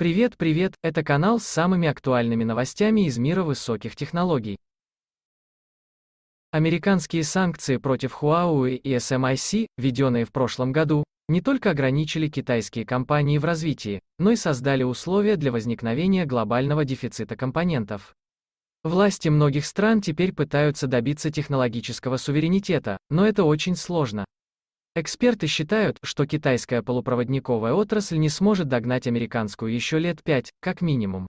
Привет, привет, это канал с самыми актуальными новостями из мира высоких технологий. Американские санкции против Huawei и SMIC, введенные в прошлом году, не только ограничили китайские компании в развитии, но и создали условия для возникновения глобального дефицита компонентов. Власти многих стран теперь пытаются добиться технологического суверенитета, но это очень сложно. Эксперты считают, что китайская полупроводниковая отрасль не сможет догнать американскую еще лет 5, как минимум.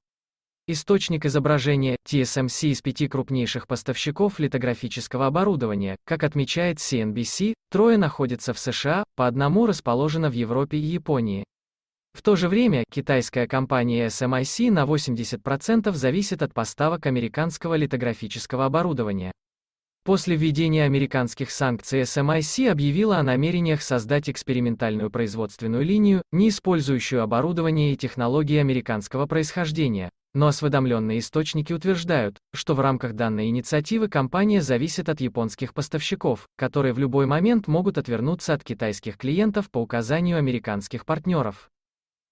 Источник изображения – TSMC из пяти крупнейших поставщиков литографического оборудования, как отмечает CNBC, трое находятся в США, по одному расположено в Европе и Японии. В то же время, китайская компания SMIC на 80% зависит от поставок американского литографического оборудования. После введения американских санкций SMIC эм объявила о намерениях создать экспериментальную производственную линию, не использующую оборудование и технологии американского происхождения, но осведомленные источники утверждают, что в рамках данной инициативы компания зависит от японских поставщиков, которые в любой момент могут отвернуться от китайских клиентов по указанию американских партнеров.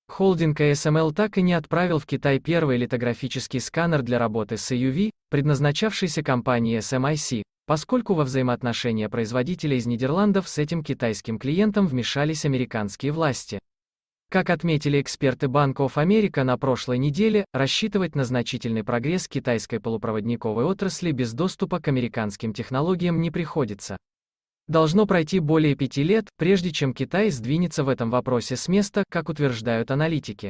Холдинг ASML эм так и не отправил в Китай первый литографический сканер для работы с EUV, предназначавшийся компании SMIC, поскольку во взаимоотношения производителя из Нидерландов с этим китайским клиентом вмешались американские власти. Как отметили эксперты Bank of America на прошлой неделе, рассчитывать на значительный прогресс китайской полупроводниковой отрасли без доступа к американским технологиям не приходится. Должно пройти более пяти лет, прежде чем Китай сдвинется в этом вопросе с места, как утверждают аналитики.